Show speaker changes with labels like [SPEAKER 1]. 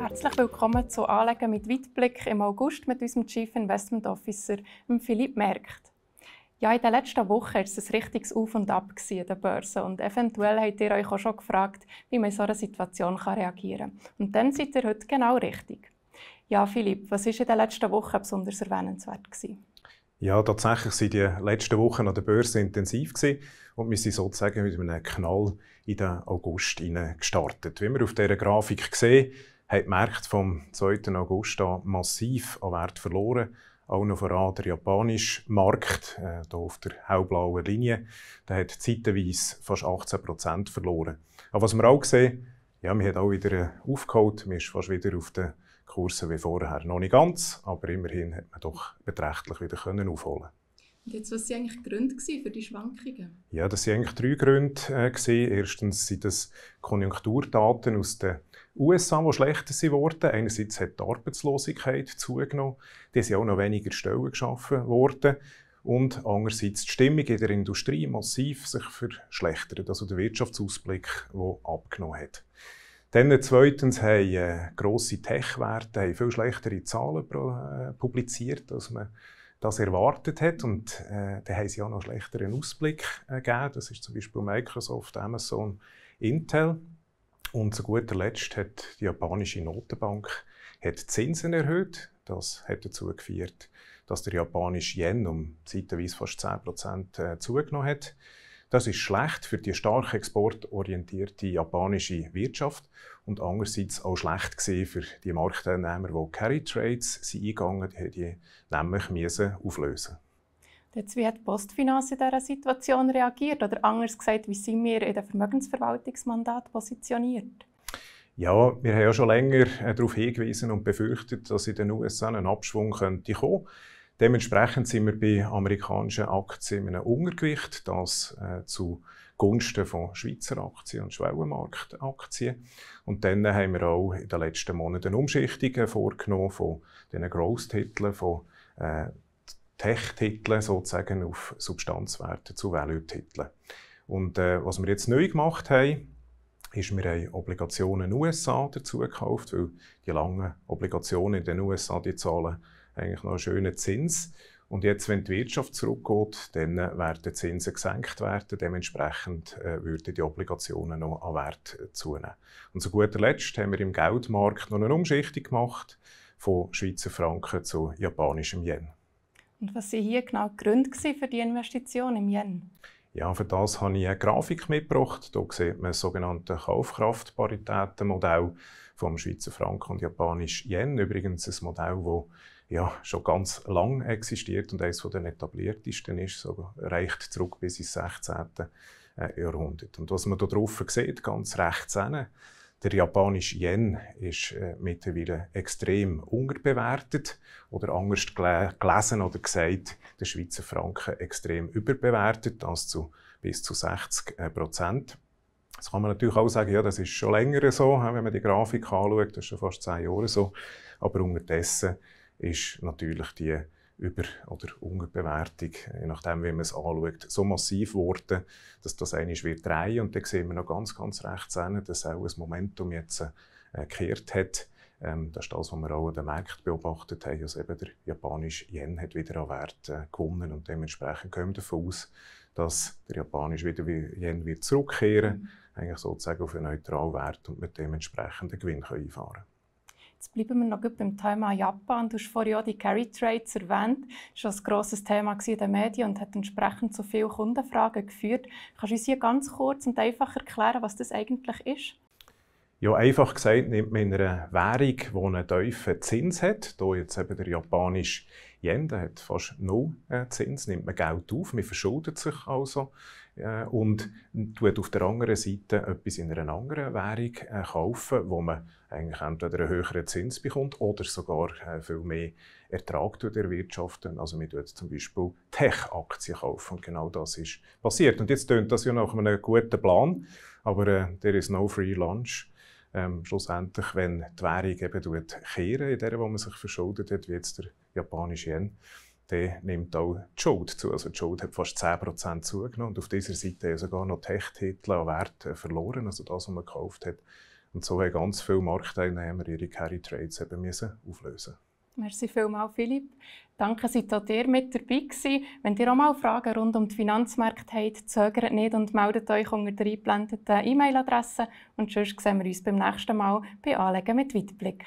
[SPEAKER 1] Herzlich willkommen zu Anlegen mit Weitblick im August mit unserem Chief Investment Officer Philipp Merkt. Ja, in den letzten Wochen war es ein richtiges Auf und Ab an der Börse und eventuell habt ihr euch auch schon gefragt, wie man in so einer Situation reagieren kann. Und dann seid ihr heute genau richtig. Ja, Philipp, was war in den letzten Wochen besonders erwähnenswert? Gewesen?
[SPEAKER 2] Ja, tatsächlich waren die letzten Wochen an der Börse intensiv gewesen und wir sind sozusagen mit einem Knall in den August gestartet. Wie wir auf dieser Grafik sehen, haben die Märkte vom 2. August an massiv an Wert verloren. Auch noch voran der japanische Markt, äh, hier auf der hellblauen Linie, der hat zeitweise fast 18 Prozent verloren. Aber was wir auch sehen, ja, wir haben auch wieder äh, aufgeholt, man ist fast wieder auf den Kursen wie vorher. Noch nicht ganz, aber immerhin hat man doch beträchtlich wieder aufholen können
[SPEAKER 1] Jetzt, was waren eigentlich die Gründe für die Schwankungen?
[SPEAKER 2] Ja, das waren eigentlich drei Gründe. Äh, Erstens sind das Konjunkturdaten aus den USA, die schlechter wurden. Einerseits hat die Arbeitslosigkeit zugenommen. Die sind auch noch weniger Stellen geschaffen worden. Und andererseits die Stimmung in der Industrie massiv sich verschlechtert. Also der Wirtschaftsausblick, der abgenommen hat. Dann zweitens haben äh, grosse Tech-Werte viel schlechtere Zahlen äh, publiziert, als man das erwartet hat. Und äh, da haben sie auch noch schlechteren Ausblick äh, gegeben. Das ist zum Beispiel Microsoft, Amazon, Intel. Und zu guter Letzt hat die japanische Notenbank hat Zinsen erhöht. Das hat dazu geführt, dass der japanische Yen um zeitweise fast 10% äh, zugenommen hat. Das ist schlecht für die stark exportorientierte japanische Wirtschaft und andererseits auch schlecht für die Marktteilnehmer, die Carry Trades sind eingegangen haben, die nämlich müssen auflösen
[SPEAKER 1] Jetzt, wie hat die Postfinanz in dieser Situation reagiert? Oder anders gesagt, wie sind wir in den Vermögensverwaltungsmandat positioniert?
[SPEAKER 2] Ja, wir haben ja schon länger äh, darauf hingewiesen und befürchtet, dass in den USA ein Abschwung kommen könnte. Dementsprechend sind wir bei amerikanischen Aktien in einem Untergewicht, das äh, zu Gunsten von Schweizer Aktien und Schwellenmarktaktien. Und dann haben wir auch in den letzten Monaten Umschichtungen vorgenommen von den Growth-Titeln, von äh, Tech-Titeln sozusagen auf Substanzwerte zu Value-Titeln. Und äh, was wir jetzt neu gemacht haben, ist, wir haben Obligationen in den USA dazu gekauft, weil die langen Obligationen in den USA, die zahlen eigentlich noch einen schönen Zins. Und jetzt, wenn die Wirtschaft zurückgeht, dann äh, werden die Zinsen gesenkt werden. Dementsprechend äh, würden die Obligationen noch an Wert äh, zunehmen. Und zu guter Letzt haben wir im Geldmarkt noch eine Umschichtung gemacht von Schweizer Franken zu japanischem Yen.
[SPEAKER 1] Und was waren hier genau die Gründe für die Investition im Yen?
[SPEAKER 2] Ja, für das habe ich eine Grafik mitgebracht. Hier sieht man das sogenannte Kaufkraftparitätenmodell vom Schweizer Franken und japanisch Yen. Übrigens ein Modell, das ja, schon ganz lang existiert und eines der etabliertesten ist, so reicht zurück bis ins 16. Äh, Jahrhundert. Und was man da drauf sieht, ganz rechts hinten, der japanische Yen ist äh, mittlerweile extrem unterbewertet oder anders gelesen oder gesagt, der Schweizer Franken extrem überbewertet, das zu bis zu 60 äh, Prozent. Das kann man natürlich auch sagen, ja, das ist schon länger so, wenn man die Grafik anschaut, das ist schon fast zehn Jahre so. Aber unterdessen ist natürlich die Über- oder Unterbewertung, je nachdem, wie man es anschaut, so massiv geworden, dass das eine ist wie drei. Und dann sehen wir noch ganz, ganz rechts dass auch ein Momentum jetzt äh, gekehrt hat ähm, das ist das, was wir auch an den Märkten beobachtet haben. Also eben der japanische Yen hat wieder an Wert äh, gewonnen und dementsprechend kommen wir davon aus, dass der japanische wieder Yen wird zurückkehren, mhm. eigentlich sozusagen auf einen neutralen Wert und mit dementsprechenden Gewinn können einfahren können. Jetzt
[SPEAKER 1] bleiben wir noch beim Thema Japan. Du hast vorhin auch die Carry Trades erwähnt. Das war ein grosses Thema in den Medien und hat entsprechend zu vielen Kundenfragen geführt. Kannst du uns hier ganz kurz und einfach erklären, was das eigentlich ist?
[SPEAKER 2] Ja, einfach gesagt nimmt man in einer Währung, die einen tiefen Zins hat, hier jetzt eben der japanische Yen, der hat fast null äh, Zins, nimmt man Geld auf, man verschuldet sich also äh, und tut auf der anderen Seite etwas in einer anderen Währung äh, kaufen, wo man eigentlich entweder einen höheren Zins bekommt oder sogar äh, viel mehr Ertrag erwirtschaften. Also man tut zum Beispiel Tech-Aktien kaufen und genau das ist passiert. Und jetzt tönt das ja nach einem guten Plan, aber äh, there is no free lunch ähm, schlussendlich, wenn die Währung eben kehren, in der, wo man sich verschuldet hat, wie jetzt der japanische Yen, dann nimmt auch die Schuld zu. Also die Schuld hat fast 10% zugenommen und auf dieser Seite haben sogar noch Tech-Titel an Wert äh, verloren, also das, was man gekauft hat. Und so haben ganz viele Marktteilnehmer ihre Carry-Trades eben müssen auflösen
[SPEAKER 1] Merci vielmals, Philipp. Danke, seid auch ihr mit dabei gewesen. Wenn ihr auch mal Fragen rund um die Finanzmärkte habt, zögert nicht und meldet euch unter der eingeblendeten E-Mail-Adresse. Und sonst sehen wir uns beim nächsten Mal bei Anlegen mit Weitblick.